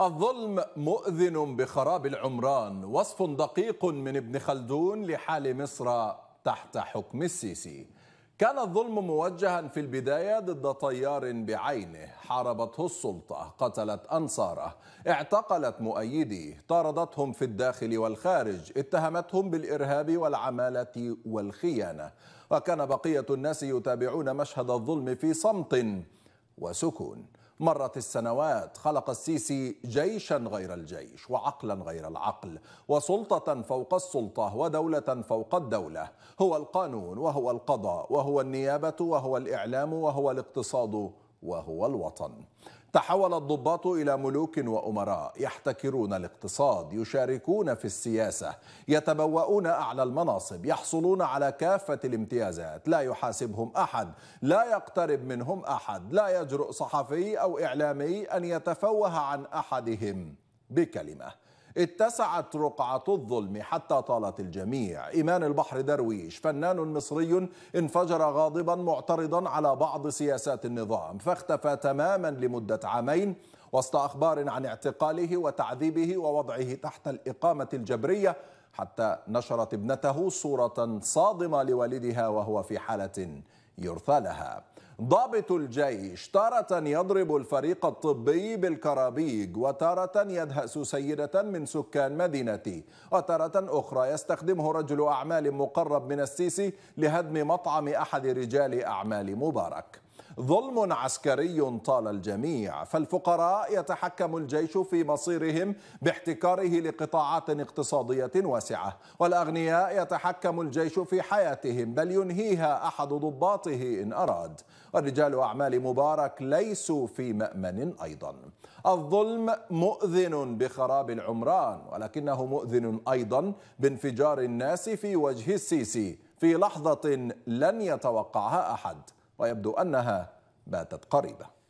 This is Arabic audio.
الظلم مؤذن بخراب العمران وصف دقيق من ابن خلدون لحال مصر تحت حكم السيسي كان الظلم موجها في البداية ضد طيار بعينه حاربته السلطة قتلت أنصاره اعتقلت مؤيديه طاردتهم في الداخل والخارج اتهمتهم بالإرهاب والعمالة والخيانة وكان بقية الناس يتابعون مشهد الظلم في صمت وسكون مرت السنوات خلق السيسي جيشا غير الجيش وعقلا غير العقل وسلطة فوق السلطة ودولة فوق الدولة هو القانون وهو القضاء وهو النيابة وهو الإعلام وهو الاقتصاد وهو الوطن تحول الضباط الى ملوك وامراء يحتكرون الاقتصاد يشاركون في السياسه يتبوؤون اعلى المناصب يحصلون على كافه الامتيازات لا يحاسبهم احد لا يقترب منهم احد لا يجرؤ صحفي او اعلامي ان يتفوه عن احدهم بكلمه اتسعت رقعة الظلم حتى طالت الجميع إيمان البحر درويش فنان مصري انفجر غاضبا معترضا على بعض سياسات النظام فاختفى تماما لمدة عامين وسط أخبار عن اعتقاله وتعذيبه ووضعه تحت الإقامة الجبرية حتى نشرت ابنته صورة صادمة لوالدها وهو في حالة يرثى لها ضابط الجيش تارة يضرب الفريق الطبي بالكرابيج وتارة يدهس سيدة من سكان مدينتي وتارة أخرى يستخدمه رجل أعمال مقرب من السيسي لهدم مطعم أحد رجال أعمال مبارك ظلم عسكري طال الجميع فالفقراء يتحكم الجيش في مصيرهم باحتكاره لقطاعات اقتصادية واسعة والأغنياء يتحكم الجيش في حياتهم بل ينهيها أحد ضباطه إن أراد ورجال أعمال مبارك ليسوا في مأمن أيضا الظلم مؤذن بخراب العمران ولكنه مؤذن أيضا بانفجار الناس في وجه السيسي في لحظة لن يتوقعها أحد ويبدو أنها باتت قريبة